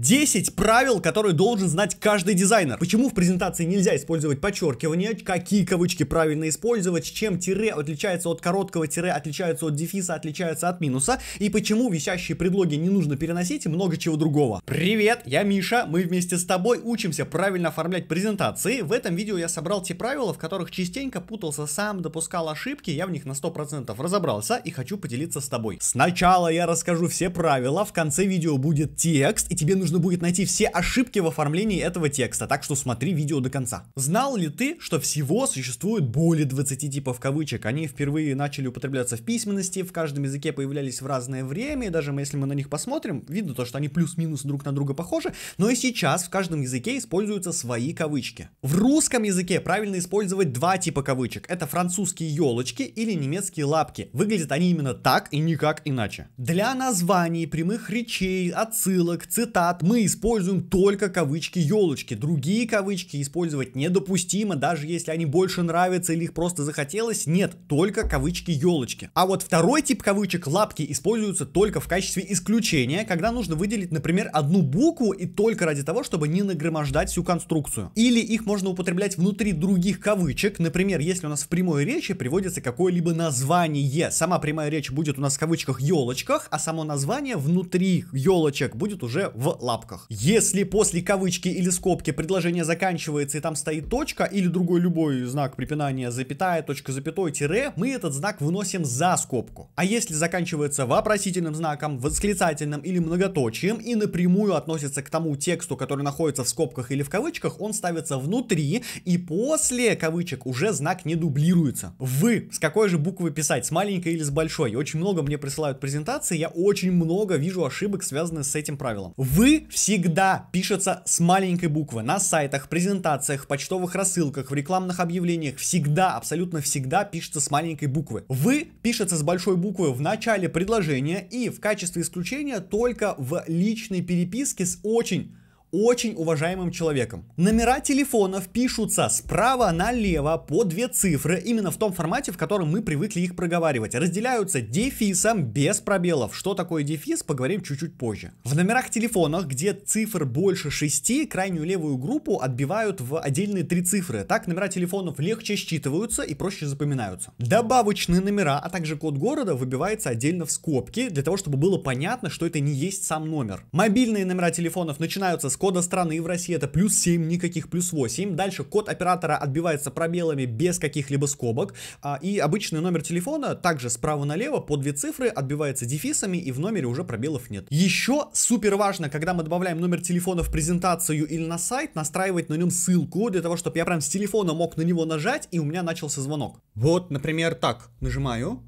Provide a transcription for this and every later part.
10 правил, которые должен знать каждый дизайнер. Почему в презентации нельзя использовать подчеркивание, какие кавычки правильно использовать, чем тире отличается от короткого тире, Отличается от дефиса, Отличается от минуса, и почему висящие предлоги не нужно переносить и много чего другого. Привет, я Миша, мы вместе с тобой учимся правильно оформлять презентации. В этом видео я собрал те правила, в которых частенько путался сам, допускал ошибки, я в них на 100% разобрался и хочу поделиться с тобой. Сначала я расскажу все правила, в конце видео будет текст, и тебе нужно нужно будет найти все ошибки в оформлении этого текста, так что смотри видео до конца. Знал ли ты, что всего существует более 20 типов кавычек? Они впервые начали употребляться в письменности, в каждом языке появлялись в разное время, и даже если мы на них посмотрим, видно то, что они плюс-минус друг на друга похожи, но и сейчас в каждом языке используются свои кавычки. В русском языке правильно использовать два типа кавычек. Это французские елочки или немецкие лапки. Выглядят они именно так и никак иначе. Для названий, прямых речей, отсылок, цитат назад мы используем только кавычки елочки. Другие кавычки использовать недопустимо, даже если они больше нравятся или их просто захотелось. Нет, только кавычки елочки. А вот второй тип кавычек лапки используются только в качестве исключения, когда нужно выделить, например, одну букву и только ради того, чтобы не нагромождать всю конструкцию. Или их можно употреблять внутри других кавычек. Например, если у нас в прямой речи приводится какое-либо название. Сама прямая речь будет у нас в кавычках елочках, а само название внутри елочек будет уже в лапках. Если после кавычки или скобки предложение заканчивается и там стоит точка или другой любой знак препинания, запятая, точка, запятой, тире, мы этот знак выносим за скобку. А если заканчивается вопросительным знаком, восклицательным или многоточием и напрямую относится к тому тексту, который находится в скобках или в кавычках, он ставится внутри и после кавычек уже знак не дублируется. Вы с какой же буквы писать, с маленькой или с большой? Очень много мне присылают презентации, я очень много вижу ошибок, связанных с этим правилом. Вы «Вы» всегда пишется с маленькой буквы. На сайтах, презентациях, почтовых рассылках, в рекламных объявлениях всегда, абсолютно всегда пишется с маленькой буквы. «Вы» пишется с большой буквы в начале предложения и в качестве исключения только в личной переписке с очень очень уважаемым человеком. Номера телефонов пишутся справа налево по две цифры, именно в том формате, в котором мы привыкли их проговаривать. Разделяются дефисом без пробелов. Что такое дефис, поговорим чуть-чуть позже. В номерах телефонов, где цифр больше 6, крайнюю левую группу отбивают в отдельные три цифры. Так номера телефонов легче считываются и проще запоминаются. Добавочные номера, а также код города выбивается отдельно в скобки, для того, чтобы было понятно, что это не есть сам номер. Мобильные номера телефонов начинаются с кода страны в России это плюс 7, никаких плюс 8. Дальше код оператора отбивается пробелами без каких-либо скобок. А, и обычный номер телефона также справа налево по две цифры отбивается дефисами и в номере уже пробелов нет. Еще супер важно, когда мы добавляем номер телефона в презентацию или на сайт, настраивать на нем ссылку для того, чтобы я прям с телефона мог на него нажать и у меня начался звонок. Вот, например, так нажимаю,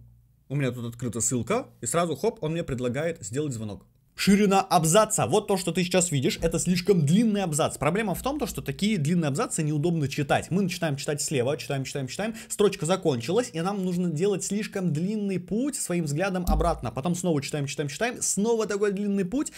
у меня тут открыта ссылка, и сразу хоп, он мне предлагает сделать звонок. Ширина абзаца, вот то, что ты сейчас видишь, это слишком длинный абзац. Проблема в том, что такие длинные абзацы неудобно читать. Мы начинаем читать слева, читаем, читаем, читаем, строчка закончилась, и нам нужно делать слишком длинный путь своим взглядом обратно. Потом снова читаем, читаем, читаем, снова такой длинный путь.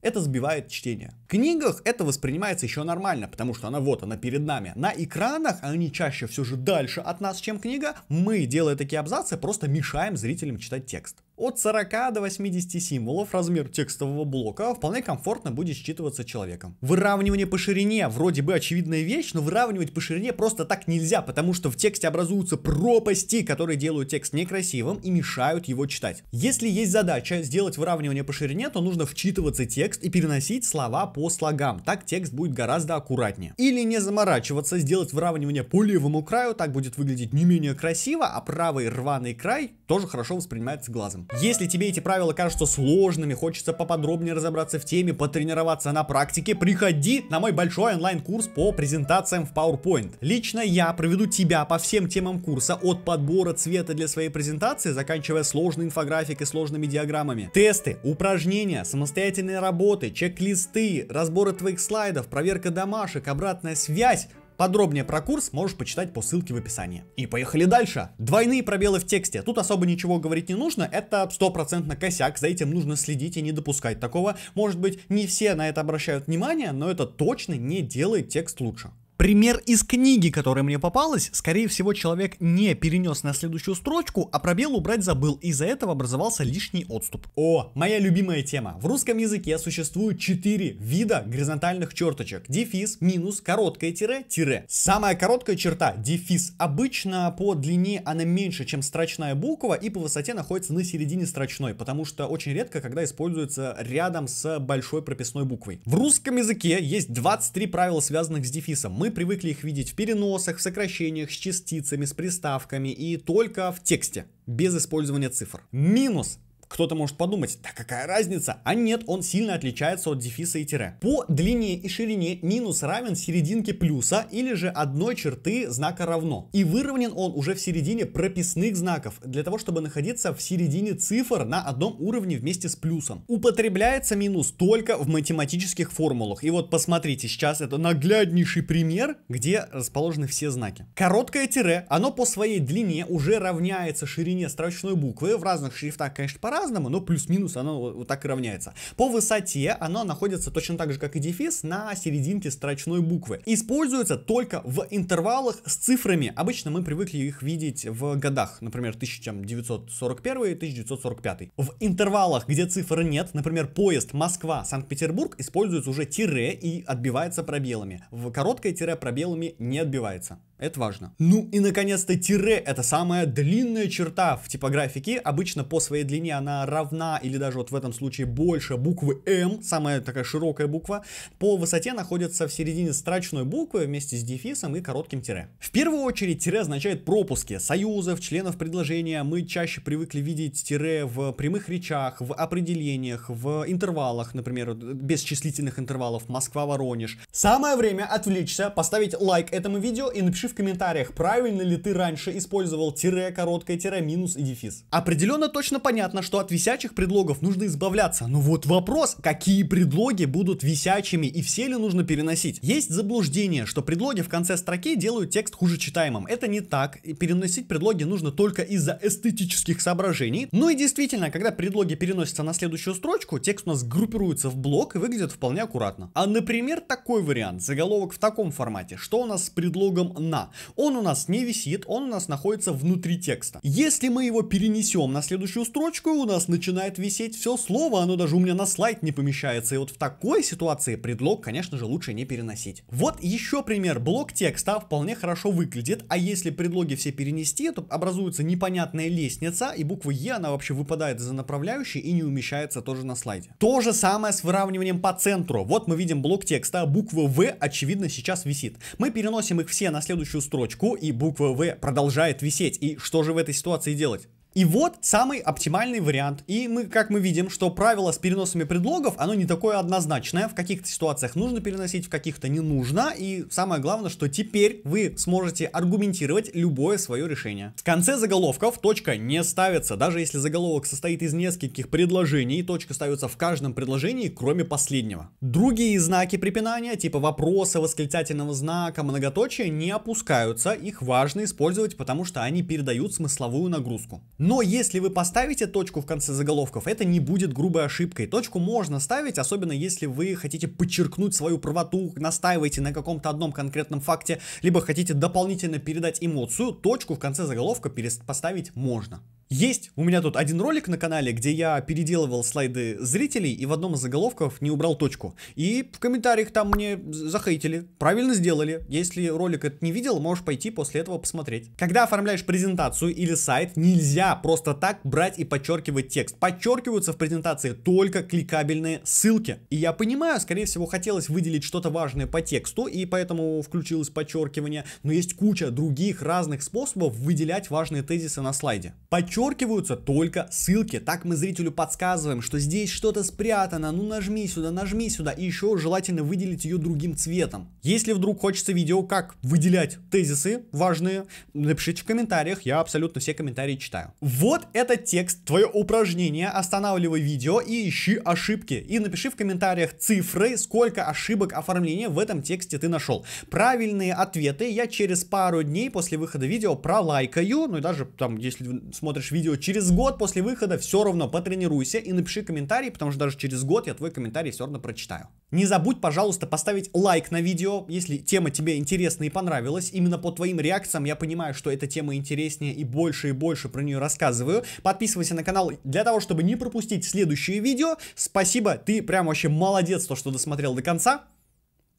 Это сбивает чтение. В книгах это воспринимается еще нормально, потому что она вот, она перед нами. На экранах а они чаще все же дальше от нас, чем книга. Мы, делая такие абзацы, просто мешаем зрителям читать текст. От 40 до 80 символов размер текстового блока вполне комфортно будет считываться человеком. Выравнивание по ширине вроде бы очевидная вещь, но выравнивать по ширине просто так нельзя, потому что в тексте образуются пропасти, которые делают текст некрасивым и мешают его читать. Если есть задача сделать выравнивание по ширине, то нужно вчитываться текст и переносить слова по слогам, так текст будет гораздо аккуратнее. Или не заморачиваться, сделать выравнивание по левому краю, так будет выглядеть не менее красиво, а правый рваный край тоже хорошо воспринимается глазом. Если тебе эти правила кажутся сложными, хочется поподробнее разобраться в теме, потренироваться на практике, приходи на мой большой онлайн-курс по презентациям в PowerPoint. Лично я проведу тебя по всем темам курса от подбора цвета для своей презентации, заканчивая сложной инфографикой, сложными диаграммами. Тесты, упражнения, самостоятельные работы, чек-листы, разборы твоих слайдов, проверка домашек, обратная связь, Подробнее про курс можешь почитать по ссылке в описании. И поехали дальше. Двойные пробелы в тексте. Тут особо ничего говорить не нужно, это стопроцентно косяк, за этим нужно следить и не допускать такого. Может быть, не все на это обращают внимание, но это точно не делает текст лучше пример из книги, которая мне попалась, скорее всего, человек не перенес на следующую строчку, а пробел убрать забыл, из-за этого образовался лишний отступ. О, моя любимая тема. В русском языке существует 4 вида горизонтальных черточек. Дефис, минус, короткое тире, тире. Самая короткая черта, дефис, обычно по длине она меньше, чем строчная буква и по высоте находится на середине строчной, потому что очень редко, когда используется рядом с большой прописной буквой. В русском языке есть 23 правила, связанных с дефисом. Мы привыкли их видеть в переносах, в сокращениях, с частицами, с приставками и только в тексте, без использования цифр. Минус кто-то может подумать, да какая разница? А нет, он сильно отличается от дефиса и тире. По длине и ширине минус равен серединке плюса или же одной черты знака равно. И выровнен он уже в середине прописных знаков, для того, чтобы находиться в середине цифр на одном уровне вместе с плюсом. Употребляется минус только в математических формулах. И вот посмотрите, сейчас это нагляднейший пример, где расположены все знаки. Короткое тире, оно по своей длине уже равняется ширине строчной буквы. В разных шрифтах, конечно, пора по-разному, но плюс-минус оно вот так и равняется. По высоте оно находится точно так же, как и дефис, на серединке строчной буквы. Используется только в интервалах с цифрами. Обычно мы привыкли их видеть в годах, например, 1941 и 1945. В интервалах, где цифр нет, например, поезд Москва-Санкт-Петербург, используется уже тире и отбивается пробелами. В короткое тире пробелами не отбивается. Это важно. Ну и наконец-то тире это самая длинная черта в типографике. Обычно по своей длине она равна или даже вот в этом случае больше буквы М, самая такая широкая буква. По высоте находится в середине строчной буквы вместе с дефисом и коротким тире. В первую очередь тире означает пропуски союзов, членов предложения. Мы чаще привыкли видеть тире в прямых речах, в определениях, в интервалах, например, без числительных интервалов Москва-Воронеж. Самое время отвлечься, поставить лайк этому видео и напиши в комментариях, правильно ли ты раньше использовал тире, короткое тире, минус и дефис. Определенно точно понятно, что от висячих предлогов нужно избавляться, но вот вопрос, какие предлоги будут висячими и все ли нужно переносить? Есть заблуждение, что предлоги в конце строки делают текст хуже читаемым. Это не так, и переносить предлоги нужно только из-за эстетических соображений. Ну и действительно, когда предлоги переносятся на следующую строчку, текст у нас группируется в блок и выглядит вполне аккуратно. А например, такой вариант, заголовок в таком формате, что у нас с предлогом одна. Он у нас не висит, он у нас находится внутри текста. Если мы его перенесем на следующую строчку, у нас начинает висеть все слово, оно даже у меня на слайд не помещается. И вот в такой ситуации предлог, конечно же, лучше не переносить. Вот еще пример. Блок текста вполне хорошо выглядит, а если предлоги все перенести, то образуется непонятная лестница, и буква Е, она вообще выпадает за направляющей и не умещается тоже на слайде. То же самое с выравниванием по центру. Вот мы видим блок текста, а буква В, очевидно, сейчас висит. Мы переносим их все на следующую следующую строчку, и буква В продолжает висеть. И что же в этой ситуации делать? И вот самый оптимальный вариант. И мы, как мы видим, что правило с переносами предлогов, оно не такое однозначное. В каких-то ситуациях нужно переносить, в каких-то не нужно. И самое главное, что теперь вы сможете аргументировать любое свое решение. В конце заголовков точка не ставится. Даже если заголовок состоит из нескольких предложений, точка ставится в каждом предложении, кроме последнего. Другие знаки препинания, типа вопроса, восклицательного знака, многоточия, не опускаются. Их важно использовать, потому что они передают смысловую нагрузку. Но если вы поставите точку в конце заголовков, это не будет грубой ошибкой. Точку можно ставить, особенно если вы хотите подчеркнуть свою правоту, настаиваете на каком-то одном конкретном факте, либо хотите дополнительно передать эмоцию, точку в конце заголовка поставить можно. Есть у меня тут один ролик на канале, где я переделывал слайды зрителей и в одном из заголовков не убрал точку. И в комментариях там мне захейтили. Правильно сделали. Если ролик этот не видел, можешь пойти после этого посмотреть. Когда оформляешь презентацию или сайт, нельзя просто так брать и подчеркивать текст. Подчеркиваются в презентации только кликабельные ссылки. И я понимаю, скорее всего, хотелось выделить что-то важное по тексту, и поэтому включилось подчеркивание. Но есть куча других разных способов выделять важные тезисы на слайде. Подчер подчеркиваются только ссылки. Так мы зрителю подсказываем, что здесь что-то спрятано, ну нажми сюда, нажми сюда, и еще желательно выделить ее другим цветом. Если вдруг хочется видео, как выделять тезисы важные, напишите в комментариях, я абсолютно все комментарии читаю. Вот этот текст, твое упражнение, останавливай видео и ищи ошибки. И напиши в комментариях цифры, сколько ошибок оформления в этом тексте ты нашел. Правильные ответы я через пару дней после выхода видео пролайкаю, ну и даже там, если смотришь видео через год после выхода, все равно потренируйся и напиши комментарий, потому что даже через год я твой комментарий все равно прочитаю. Не забудь, пожалуйста, поставить лайк на видео, если тема тебе интересна и понравилась. Именно по твоим реакциям я понимаю, что эта тема интереснее и больше и больше про нее рассказываю. Подписывайся на канал для того, чтобы не пропустить следующие видео. Спасибо, ты прям вообще молодец, то, что досмотрел до конца.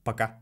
Пока.